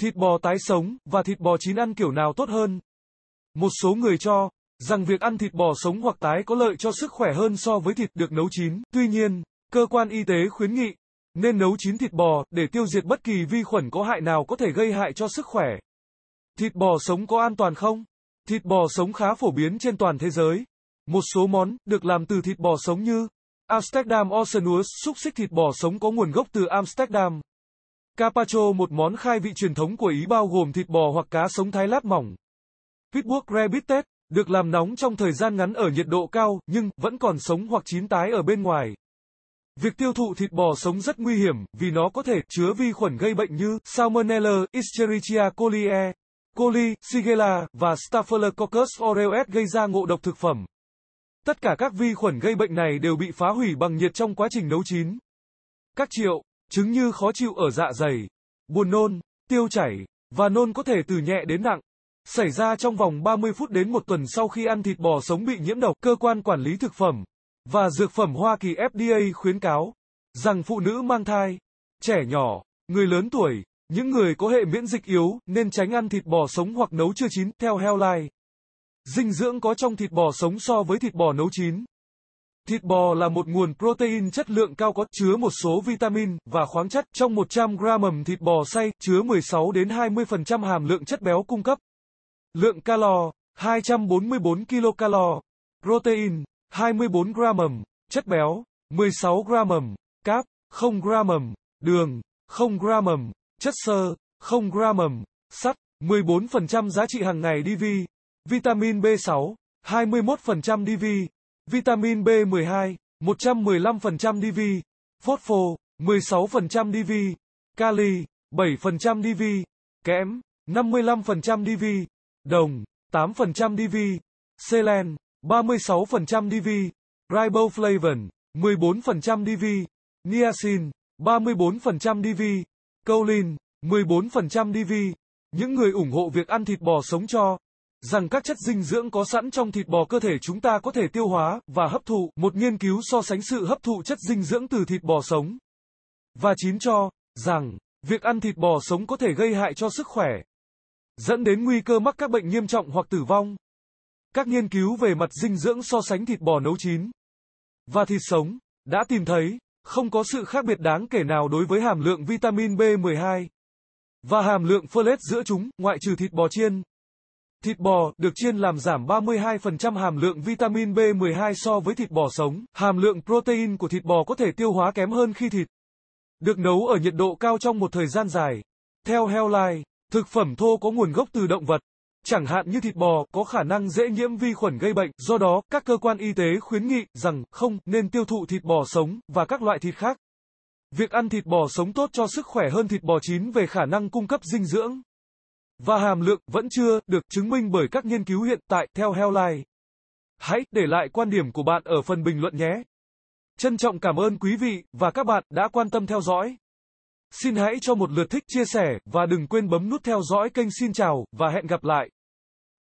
thịt bò tái sống và thịt bò chín ăn kiểu nào tốt hơn. Một số người cho rằng việc ăn thịt bò sống hoặc tái có lợi cho sức khỏe hơn so với thịt được nấu chín. Tuy nhiên, cơ quan y tế khuyến nghị nên nấu chín thịt bò để tiêu diệt bất kỳ vi khuẩn có hại nào có thể gây hại cho sức khỏe. Thịt bò sống có an toàn không? Thịt bò sống khá phổ biến trên toàn thế giới. Một số món được làm từ thịt bò sống như Amsterdam Oceanus, xúc xích thịt bò sống có nguồn gốc từ Amsterdam. Carpaccio một món khai vị truyền thống của Ý bao gồm thịt bò hoặc cá sống thái lát mỏng. Pitburg rabbit được làm nóng trong thời gian ngắn ở nhiệt độ cao, nhưng vẫn còn sống hoặc chín tái ở bên ngoài. Việc tiêu thụ thịt bò sống rất nguy hiểm, vì nó có thể chứa vi khuẩn gây bệnh như Salmonella, Escherichia coli E, coli, Shigella và Staphylococcus aureus gây ra ngộ độc thực phẩm. Tất cả các vi khuẩn gây bệnh này đều bị phá hủy bằng nhiệt trong quá trình nấu chín. Các triệu chứng như khó chịu ở dạ dày, buồn nôn, tiêu chảy, và nôn có thể từ nhẹ đến nặng. Xảy ra trong vòng 30 phút đến một tuần sau khi ăn thịt bò sống bị nhiễm độc, cơ quan quản lý thực phẩm và dược phẩm Hoa Kỳ FDA khuyến cáo rằng phụ nữ mang thai, trẻ nhỏ, người lớn tuổi, những người có hệ miễn dịch yếu nên tránh ăn thịt bò sống hoặc nấu chưa chín theo Healthline. Dinh dưỡng có trong thịt bò sống so với thịt bò nấu chín Thịt bò là một nguồn protein chất lượng cao có chứa một số vitamin và khoáng chất. Trong 100 g mầm thịt bò xay chứa 16 đến 20% hàm lượng chất béo cung cấp. Lượng calo 244 kcal, protein 24 g mầm, chất béo 16 g mầm, cáp 0 g mầm, đường 0 g mầm, chất xơ 0 g mầm, sắt 14% giá trị hàng ngày DV, vitamin B6 21% DV Vitamin B12, 115% DV, phosphor, 16% DV, kali, 7% DV, kẽm, 55% DV, đồng, 8% DV, selen, 36% DV, riboflavin, 14% DV, niacin, 34% DV, Colin, 14% DV. Những người ủng hộ việc ăn thịt bò sống cho rằng các chất dinh dưỡng có sẵn trong thịt bò cơ thể chúng ta có thể tiêu hóa và hấp thụ. Một nghiên cứu so sánh sự hấp thụ chất dinh dưỡng từ thịt bò sống và chín cho rằng việc ăn thịt bò sống có thể gây hại cho sức khỏe, dẫn đến nguy cơ mắc các bệnh nghiêm trọng hoặc tử vong. Các nghiên cứu về mặt dinh dưỡng so sánh thịt bò nấu chín và thịt sống đã tìm thấy không có sự khác biệt đáng kể nào đối với hàm lượng vitamin B12 và hàm lượng folate giữa chúng, ngoại trừ thịt bò chiên Thịt bò được chiên làm giảm 32% hàm lượng vitamin B12 so với thịt bò sống. Hàm lượng protein của thịt bò có thể tiêu hóa kém hơn khi thịt được nấu ở nhiệt độ cao trong một thời gian dài. Theo Healthline, thực phẩm thô có nguồn gốc từ động vật, chẳng hạn như thịt bò có khả năng dễ nhiễm vi khuẩn gây bệnh, do đó các cơ quan y tế khuyến nghị rằng không nên tiêu thụ thịt bò sống và các loại thịt khác. Việc ăn thịt bò sống tốt cho sức khỏe hơn thịt bò chín về khả năng cung cấp dinh dưỡng và hàm lượng vẫn chưa được chứng minh bởi các nghiên cứu hiện tại theo Healthline. Hãy để lại quan điểm của bạn ở phần bình luận nhé. Trân trọng cảm ơn quý vị và các bạn đã quan tâm theo dõi. Xin hãy cho một lượt thích chia sẻ và đừng quên bấm nút theo dõi kênh Xin chào và hẹn gặp lại.